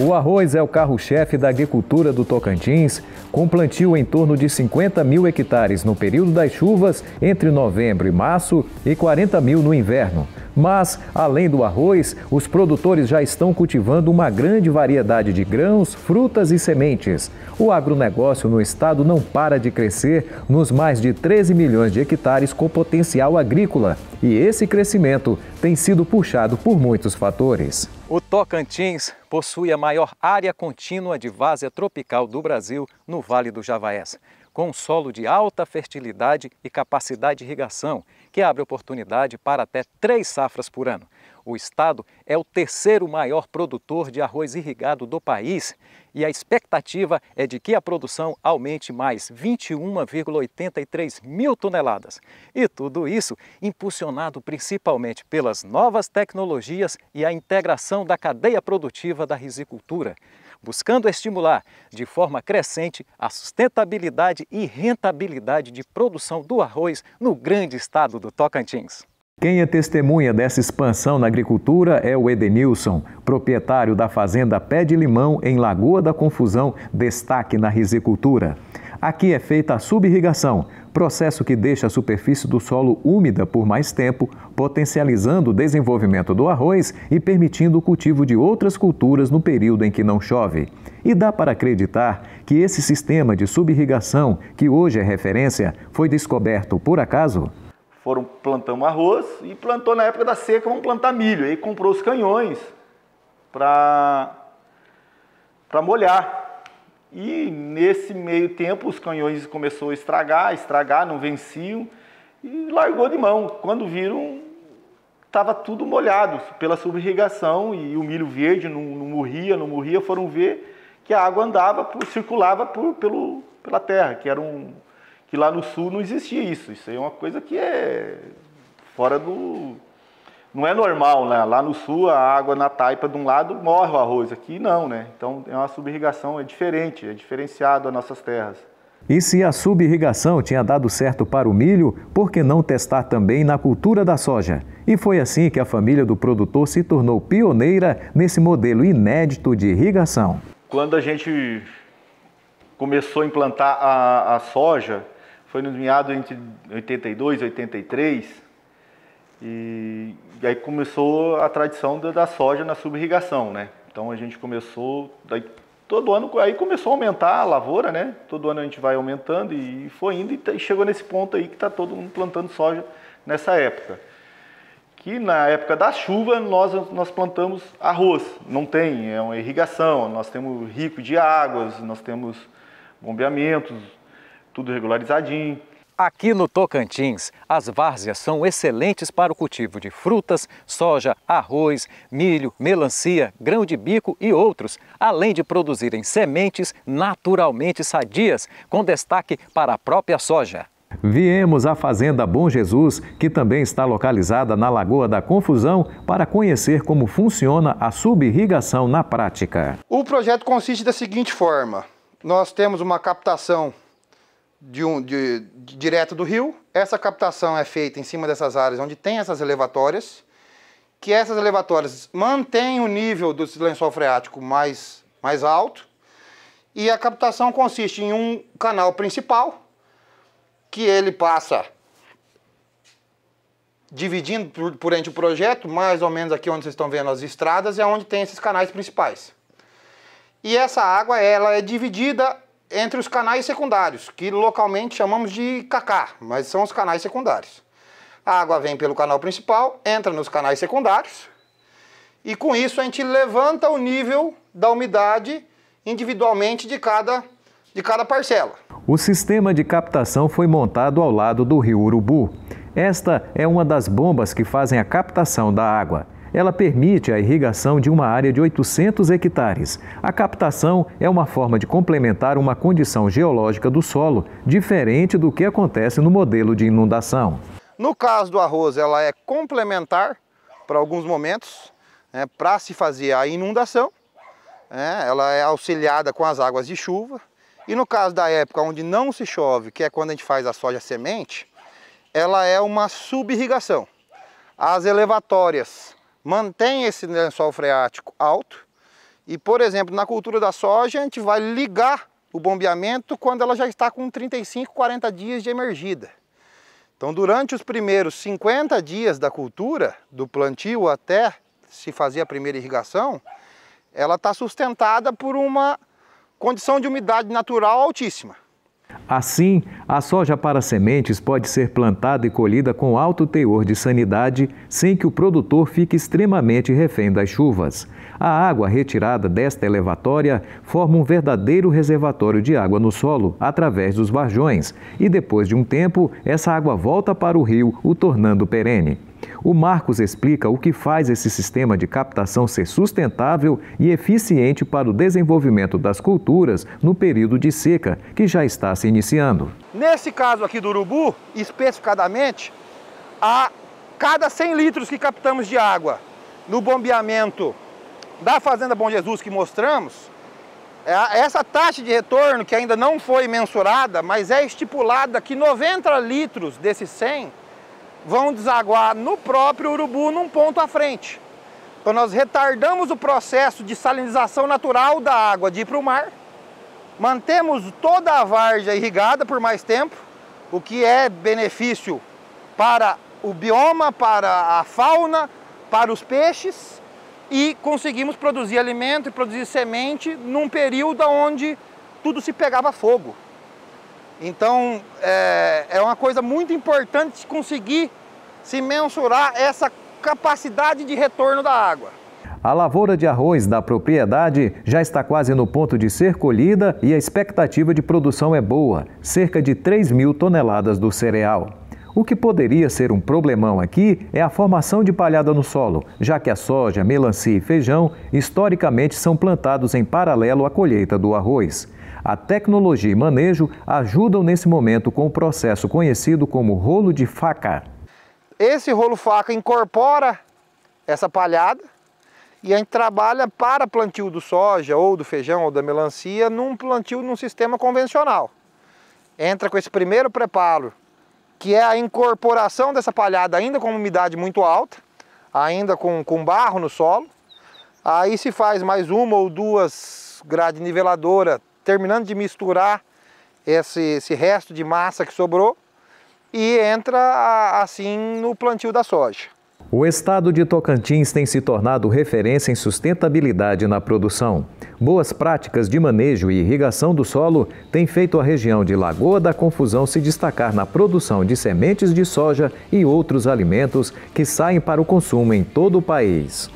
O arroz é o carro-chefe da agricultura do Tocantins, com plantio em torno de 50 mil hectares no período das chuvas entre novembro e março e 40 mil no inverno. Mas, além do arroz, os produtores já estão cultivando uma grande variedade de grãos, frutas e sementes. O agronegócio no estado não para de crescer nos mais de 13 milhões de hectares com potencial agrícola. E esse crescimento tem sido puxado por muitos fatores. O Tocantins possui a maior área contínua de várzea tropical do Brasil no Vale do Javaés, com um solo de alta fertilidade e capacidade de irrigação, que abre oportunidade para até três safras por ano. O estado é o terceiro maior produtor de arroz irrigado do país e a expectativa é de que a produção aumente mais 21,83 mil toneladas. E tudo isso impulsionado principalmente pelas novas tecnologias e a integração da cadeia produtiva da risicultura, buscando estimular de forma crescente a sustentabilidade e rentabilidade de produção do arroz no grande estado do Tocantins. Quem é testemunha dessa expansão na agricultura é o Edenilson, proprietário da fazenda Pé de Limão, em Lagoa da Confusão, destaque na risicultura. Aqui é feita a subirrigação, processo que deixa a superfície do solo úmida por mais tempo, potencializando o desenvolvimento do arroz e permitindo o cultivo de outras culturas no período em que não chove. E dá para acreditar que esse sistema de subirrigação, que hoje é referência, foi descoberto por acaso? foram plantando arroz e plantou na época da seca, vamos plantar milho. E aí comprou os canhões para molhar. E nesse meio tempo os canhões começaram a estragar, estragar, não venciam e largou de mão. Quando viram, estava tudo molhado pela subirrigação e o milho verde não, não morria, não morria. Foram ver que a água andava, circulava por, pelo, pela terra, que era um, que lá no sul não existia isso. Isso aí é uma coisa que é fora do. Não é normal, né? Lá no sul a água na taipa de um lado morre o arroz, aqui não, né? Então é uma subirrigação, é diferente, é diferenciado as nossas terras. E se a subirrigação tinha dado certo para o milho, por que não testar também na cultura da soja? E foi assim que a família do produtor se tornou pioneira nesse modelo inédito de irrigação. Quando a gente começou a implantar a, a soja, foi no meados entre 82 e 83, e, e, aí começou a tradição da, da soja na subirrigação, né? Então a gente começou, daí, todo ano aí começou a aumentar a lavoura, né? Todo ano a gente vai aumentando e foi indo e, tá, e chegou nesse ponto aí que está todo mundo plantando soja nessa época. Que na época da chuva nós, nós plantamos arroz, não tem, é uma irrigação, nós temos rico de águas, nós temos bombeamentos, tudo regularizadinho. Aqui no Tocantins, as várzeas são excelentes para o cultivo de frutas, soja, arroz, milho, melancia, grão de bico e outros, além de produzirem sementes naturalmente sadias, com destaque para a própria soja. Viemos à Fazenda Bom Jesus, que também está localizada na Lagoa da Confusão, para conhecer como funciona a subirrigação na prática. O projeto consiste da seguinte forma: nós temos uma captação de um, de, de, direto do rio. Essa captação é feita em cima dessas áreas onde tem essas elevatórias, que essas elevatórias mantêm o nível do lençol freático mais, mais alto, e a captação consiste em um canal principal, que ele passa dividindo por, por entre o projeto, mais ou menos aqui onde vocês estão vendo as estradas, é onde tem esses canais principais. E essa água ela é dividida entre os canais secundários, que localmente chamamos de cacá, mas são os canais secundários. A água vem pelo canal principal, entra nos canais secundários, e com isso a gente levanta o nível da umidade individualmente de cada, de cada parcela. O sistema de captação foi montado ao lado do rio Urubu. Esta é uma das bombas que fazem a captação da água. Ela permite a irrigação de uma área de 800 hectares. A captação é uma forma de complementar uma condição geológica do solo, diferente do que acontece no modelo de inundação. No caso do arroz, ela é complementar para alguns momentos, né, para se fazer a inundação. Né, ela é auxiliada com as águas de chuva. E no caso da época onde não se chove, que é quando a gente faz a soja semente, ela é uma subirrigação. As elevatórias mantém esse lençol freático alto. E, por exemplo, na cultura da soja, a gente vai ligar o bombeamento quando ela já está com 35, 40 dias de emergida. Então, durante os primeiros 50 dias da cultura, do plantio até se fazer a primeira irrigação, ela está sustentada por uma condição de umidade natural altíssima. Assim, a soja para sementes pode ser plantada e colhida com alto teor de sanidade, sem que o produtor fique extremamente refém das chuvas. A água retirada desta elevatória forma um verdadeiro reservatório de água no solo, através dos varjões, e depois de um tempo, essa água volta para o rio, o tornando perene. O Marcos explica o que faz esse sistema de captação ser sustentável e eficiente para o desenvolvimento das culturas no período de seca que já está se iniciando. Nesse caso aqui do urubu, especificadamente, a cada 100 litros que captamos de água no bombeamento da Fazenda Bom Jesus que mostramos, é, essa taxa de retorno, que ainda não foi mensurada, mas é estipulada que 90 litros desses 100 vão desaguar no próprio urubu num ponto à frente. Então nós retardamos o processo de salinização natural da água de ir para o mar, mantemos toda a varja irrigada por mais tempo, o que é benefício para o bioma, para a fauna, para os peixes e conseguimos produzir alimento e produzir semente num período onde tudo se pegava fogo. Então, é, é uma coisa muito importante conseguir se mensurar essa capacidade de retorno da água. A lavoura de arroz da propriedade já está quase no ponto de ser colhida e a expectativa de produção é boa, cerca de 3 mil toneladas do cereal. O que poderia ser um problemão aqui é a formação de palhada no solo, já que a soja, melancia e feijão historicamente são plantados em paralelo à colheita do arroz a tecnologia e manejo ajudam nesse momento com o processo conhecido como rolo de faca. Esse rolo faca incorpora essa palhada e a gente trabalha para plantio do soja ou do feijão ou da melancia num plantio num sistema convencional. Entra com esse primeiro preparo, que é a incorporação dessa palhada ainda com umidade muito alta, ainda com, com barro no solo. Aí se faz mais uma ou duas grade niveladora terminando de misturar esse, esse resto de massa que sobrou e entra assim no plantio da soja. O estado de Tocantins tem se tornado referência em sustentabilidade na produção. Boas práticas de manejo e irrigação do solo têm feito a região de Lagoa da Confusão se destacar na produção de sementes de soja e outros alimentos que saem para o consumo em todo o país.